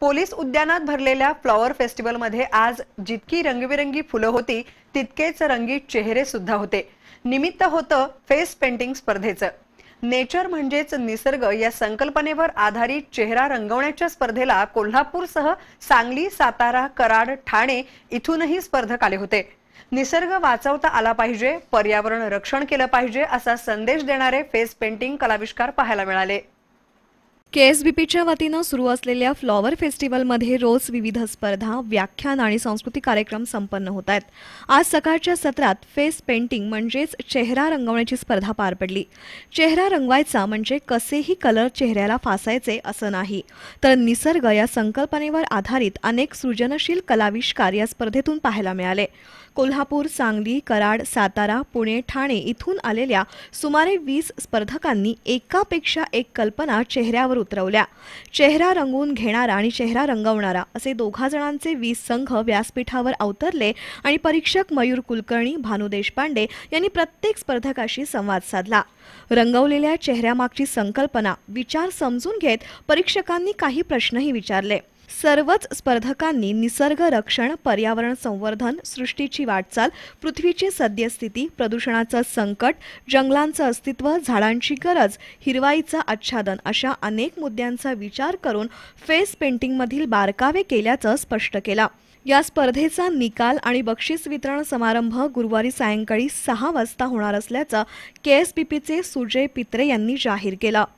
police उद्यानात भरलेल्या flower फेस्टिवलमध्ये आज जितकी रंगबिरंगी फुलं होती तितकेच रंगीत चेहरे सुद्धा होते निमित्त होतं फेस पेंटिंग स्पर्धेचं नेचर म्हणजेच निसर्ग या संकल्पनेवर आधारित चेहरा रंगवण्याच्या स्पर्धेला कोल्हापूरसह सांगली सातारा कराड ठाणे इथूनही स्पर्धक आले होते निसर्ग वाचवता आला पाहिजे पर्यावरण रक्षण केलं पाहिजे असा संदेश देणारे फेस पेंटिंग कलाविष्कार पाहायला मिळाले केएसबीपीच्या वतीनं सुरू असलेल्या फ्लॉवर फेस्टिवलमध्ये रोज विविध स्पर्धा व्याख्यान आणि सांस्कृतिक कार्यक्रम संपन्न होत आहेत आज सकाळच्या सत्रात फेस पेंटिंग म्हणजेच चेहरा रंगवण्याची स्पर्धा पार पडली चेहरा रंगवायचा म्हणजे कसेही कलर चेहऱ्याला फासायचे असं नाही तर निसर्ग या संकल्पनेवर आधारित अनेक सृजनशील कलाविष्कार या स्पर्धेतून पाहायला मिळाले कोल्हापूर सांगली कराड सातारा पुणे ठाणे इथून आलेल्या सुमारे वीस स्पर्धकांनी एकापेक्षा एक कल्पना चेहऱ्यावर मैदानावर चेहरा रंगवून घेणारा आणि चेहरा रंगवणारा असे दोघा जणांचे वीस संघ व्यासपीठावर अवतरले आणि परीक्षक मयूर कुलकर्णी भानू देशपांडे यांनी प्रत्येक स्पर्धकाशी संवाद साधला रंगवलेल्या चेहऱ्यामागची संकल्पना विचार समजून घेत परीक्षकांनी काही प्रश्नही विचारले सर्वच स्पर्धकांनी निसर्ग रक्षण पर्यावरण संवर्धन सृष्टीची वाटचाल पृथ्वीची सद्यस्थिती प्रदूषणाचं संकट जंगलांचं अस्तित्व झाडांची गरज हिरवाईचं आच्छादन अशा अनेक मुद्द्यांचा विचार करून फेस पेंटिंगमधील बारकावे केल्याचं स्पष्ट केलं या स्पर्धेचा निकाल आणि बक्षीस वितरण समारंभ गुरुवारी सायंकाळी सहा वाजता होणार असल्याचं के एस पी पीचे सुजय पित्रे यांनी जाहीर केलं